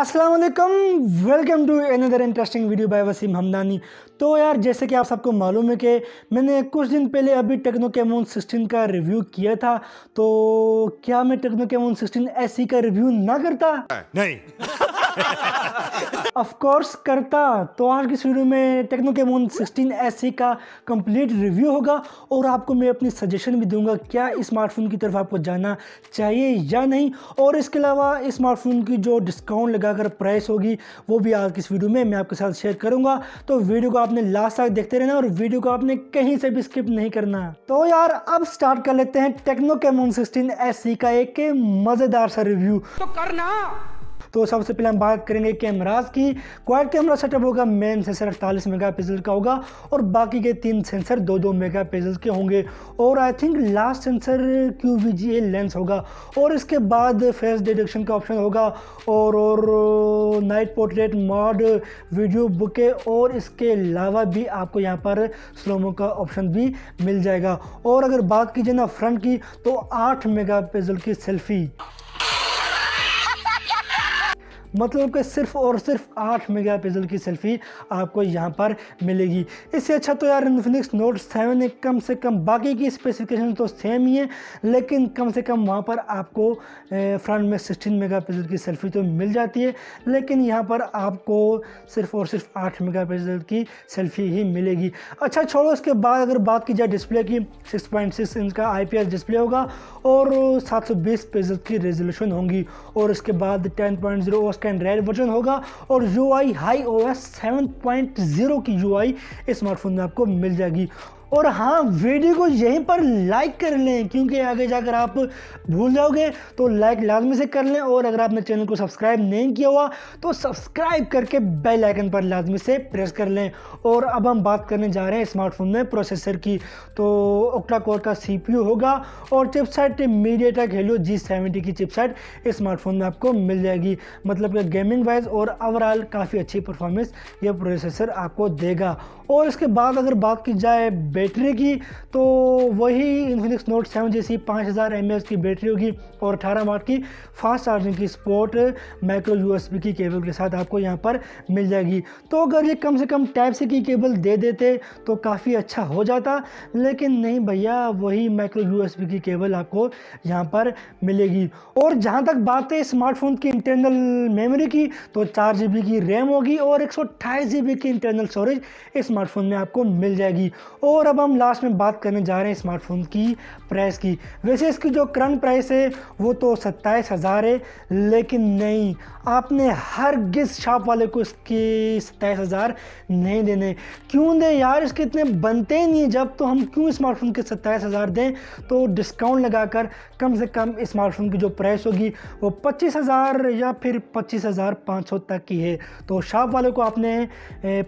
अस्सलाम वालेकुम welcome to another interesting video by Wasim Hamdani तो यार जैसे कि आप सबको मालूम है कि मैंने कुछ दिन पहले अभी टेक्नो कैमोन सिक्सटीन का रिव्यू किया था तो क्या मैं टेक्नो कैमोन सिक्सटीन एस का रिव्यू ना करता नहीं कोर्स करता तो आज की वीडियो में टेक्नो कैमोन सिक्सटीन एस का कंप्लीट रिव्यू होगा और आपको मैं अपनी सजेशन भी दूंगा क्या स्मार्टफोन की तरफ आपको जाना चाहिए या नहीं और इसके अलावा स्मार्टफोन की जो डिस्काउंट लगाकर प्राइस होगी वो भी आज किस इस वीडियो में मैं आपके साथ शेयर करूंगा तो वीडियो को आपने लास्ट तक देखते रहना और वीडियो को आपने कहीं से भी स्किप नहीं करना तो यार अब स्टार्ट कर लेते हैं टेक्नो कैमोन सिक्सटीन एस का एक मजेदार सा रिव्यू तो करना तो सबसे पहले हम बात करेंगे कैमराज की क्वाइट कैमरा सेटअप होगा मेन सेंसर अड़तालीस मेगा का होगा और बाकी के तीन सेंसर दो दो मेगा के होंगे और I think last sensor Q lens होगा और इसके बाद फेस डिटेक्शन का ऑप्शन होगा और और night portrait mode video bokeh और इसके अलावा भी आपको यहाँ पर स्लोमो का ऑप्शन भी मिल जाएगा और अगर बात कीजिए ना फ्रंट की तो मेगा मेगापिक्सल की सेल्फी मतलब कि सिर्फ और सिर्फ आठ मेगा पिक्सल की सेल्फ़ी आपको यहाँ पर मिलेगी इससे अच्छा तो यार इन्फिनिक्स नोट सेवन एक कम से कम बाकी की स्पेसिफिकेशन तो सेम ही है लेकिन कम से कम वहाँ पर आपको फ्रंट में सिक्सटीन मेगा पिक्सल की सेल्फ़ी तो मिल जाती है लेकिन यहाँ पर आपको सिर्फ और सिर्फ आठ मेगा पिक्सल की सेल्फ़ी ही मिलेगी अच्छा छोड़ो उसके बाद अगर बात की जाए डिस्प्ले की सिक्स पॉइंट सिक्स इंच का आई डिस्प्ले होगा और सात सौ बीस पिक्सल की रेजोल्यूशन होगी और इसके बाद टेन पॉइंट जीरो उसका एंड्रॉयड वर्जन होगा और U I hi O S seven point zero की यू आई स्मार्टफोन में आपको मिल जाएगी और हाँ वीडियो को यहीं पर लाइक कर लें क्योंकि आगे जाकर आप भूल जाओगे तो लाइक लाजमी से कर लें और अगर आपने चैनल को सब्सक्राइब नहीं किया हुआ तो सब्सक्राइब करके बेल आइकन पर लाजमी से प्रेस कर लें और अब हम बात करने जा रहे हैं स्मार्टफोन में प्रोसेसर की तो ओक्टा कोर का सी होगा और chipset MediaTek Helio G की चिपसेट इस स्मार्टफोन में आपको मिल जाएगी मतलब कि गेमिंग वाइज और ओवरऑल काफ़ी अच्छी परफॉर्मेंस यह प्रोसेसर आपको देगा और इसके बाद अगर बात की जाए बैटरी की तो वही इन्फिनिक्स नोट सेवन जैसी पाँच हज़ार एम की बैटरी होगी और अठारह वाट की फास्ट चार्जिंग की स्पोर्ट माइक्रो यू की केबल के साथ आपको यहाँ पर मिल जाएगी तो अगर ये कम से कम टाइप से की केबल दे देते तो काफ़ी अच्छा हो जाता लेकिन नहीं भैया वही माइक्रो यू की केबल आपको यहाँ पर मिलेगी और जहाँ तक बात है स्मार्टफोन की इंटरनल मेमोरी की तो चार जी की रैम होगी और एक सौ की इंटरनल स्टोरेज इस स्मार्टफोन में आपको मिल जाएगी और अब हम लास्ट में बात करने जा रहे हैं स्मार्टफोन की प्राइस की वैसे इसकी जो करंट प्राइस है वो तो सत्ताईस हज़ार है लेकिन नहीं आपने हर गिस शॉप वाले को इसके सत्ताईस हज़ार नहीं देने क्यों दें यार इसके इतने बनते ही नहीं जब तो हम क्यों स्मार्टफोन के सत्ताईस हज़ार दें तो डिस्काउंट लगाकर कम से कम स्मार्टफोन की जो प्राइस होगी वो पच्चीस हज़ार या फिर पच्चीस हज़ार पाँच सौ तक की है तो शॉप वाले को आपने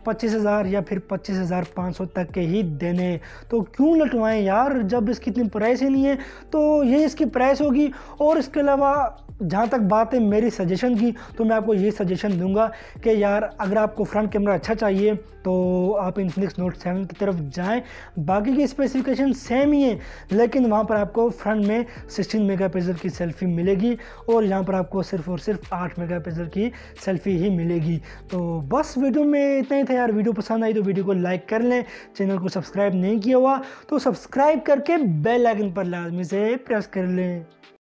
पच्चीस हज़ार या फिर पच्चीस हज़ार पाँच सौ तक के ही देने लटवाएं तो क्यों लटवाएं यार जब इसकी इतनी प्राइस ही नहीं है तो ये इसकी प्राइस होगी और इसके अलावा जहाँ तक बात है मेरी सजेशन की तो मैं आपको ये सजेशन दूंगा कि यार अगर आपको फ्रंट कैमरा अच्छा चाहिए तो आप इन्फिनिक्स नोट सेवन की तरफ जाएं बाकी की स्पेसिफिकेशन सेम ही है लेकिन वहाँ पर आपको फ्रंट में मेगा मेगापिक्सल की सेल्फ़ी मिलेगी और यहाँ पर आपको सिर्फ और सिर्फ मेगा मेगापिक्सल की सेल्फ़ी ही मिलेगी तो बस वीडियो में इतना ही था यार वीडियो पसंद आई तो वीडियो को लाइक कर लें चैनल को सब्सक्राइब नहीं किया हुआ तो सब्सक्राइब करके बेल आइकन पर लाजमी से प्रेस कर लें